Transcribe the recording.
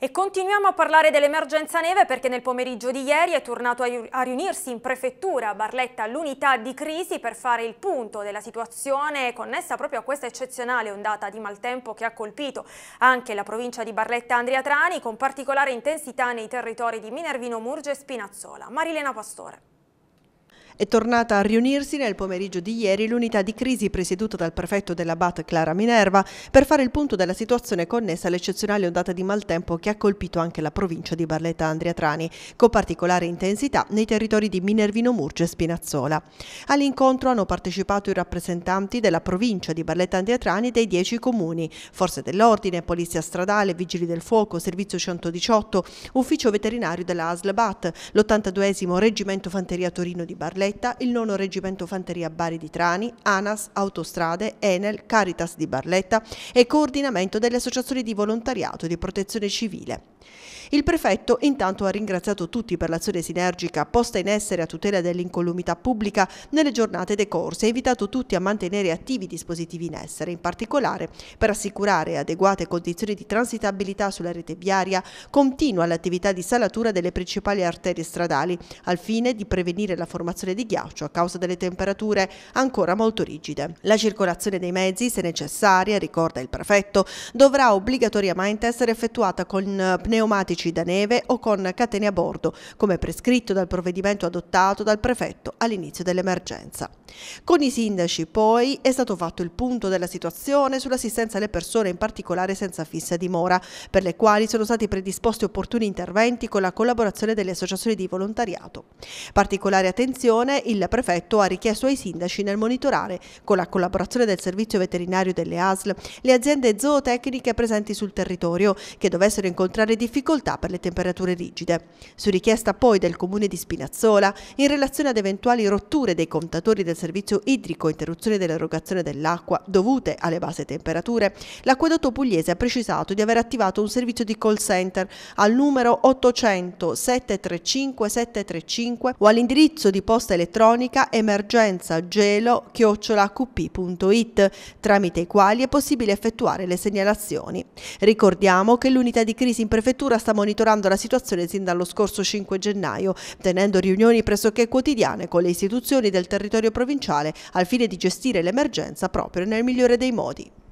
E continuiamo a parlare dell'emergenza neve perché nel pomeriggio di ieri è tornato a riunirsi in prefettura a Barletta l'unità di crisi per fare il punto della situazione connessa proprio a questa eccezionale ondata di maltempo che ha colpito anche la provincia di Barletta Andria Trani con particolare intensità nei territori di Minervino Murge e Spinazzola. Marilena Pastore. È tornata a riunirsi nel pomeriggio di ieri l'unità di crisi presieduta dal prefetto della BAT Clara Minerva per fare il punto della situazione connessa all'eccezionale ondata di maltempo che ha colpito anche la provincia di Barletta Andria Trani, con particolare intensità nei territori di Minervino Murge e Spinazzola. All'incontro hanno partecipato i rappresentanti della provincia di Barletta Andria Trani dei 10 comuni, forze dell'ordine, polizia stradale, vigili del fuoco, servizio 118, ufficio veterinario della ASL BAT, l'82 reggimento fanteria Torino di Barletta Barletta, il 9 Reggimento Fanteria Bari di Trani, ANAS, Autostrade, Enel, Caritas di Barletta e coordinamento delle associazioni di volontariato e di protezione civile. Il prefetto intanto ha ringraziato tutti per l'azione sinergica posta in essere a tutela dell'incolumità pubblica nelle giornate decorse e ha invitato tutti a mantenere attivi i dispositivi in essere, in particolare per assicurare adeguate condizioni di transitabilità sulla rete viaria, continua l'attività di salatura delle principali arterie stradali, al fine di prevenire la formazione di ghiaccio a causa delle temperature ancora molto rigide. La circolazione dei mezzi, se necessaria, ricorda il prefetto, dovrà obbligatoriamente essere effettuata con pneumatici camici da neve o con catene a bordo, come prescritto dal provvedimento adottato dal prefetto all'inizio dell'emergenza. Con i sindaci poi è stato fatto il punto della situazione sull'assistenza alle persone in particolare senza fissa dimora, per le quali sono stati predisposti opportuni interventi con la collaborazione delle associazioni di volontariato. Particolare attenzione il prefetto ha richiesto ai sindaci nel monitorare, con la collaborazione del servizio veterinario delle ASL, le aziende zootecniche presenti sul territorio che dovessero incontrare difficoltà apta per le temperature rigide. Su richiesta poi del comune di Spinazzola, in relazione ad eventuali rotture dei contatori del servizio idrico e interruzione dell'erogazione dell'acqua dovute alle basse temperature, l'acquedotto pugliese ha precisato di aver attivato un servizio di call center al numero 800 735 735 o all'indirizzo di posta elettronica emergenza gelo chiocciolaqp.it tramite i quali è possibile effettuare le segnalazioni. Ricordiamo che l'unità di crisi in prefettura sta sta monitorando la situazione sin dallo scorso 5 gennaio, tenendo riunioni pressoché quotidiane con le istituzioni del territorio provinciale al fine di gestire l'emergenza proprio nel migliore dei modi.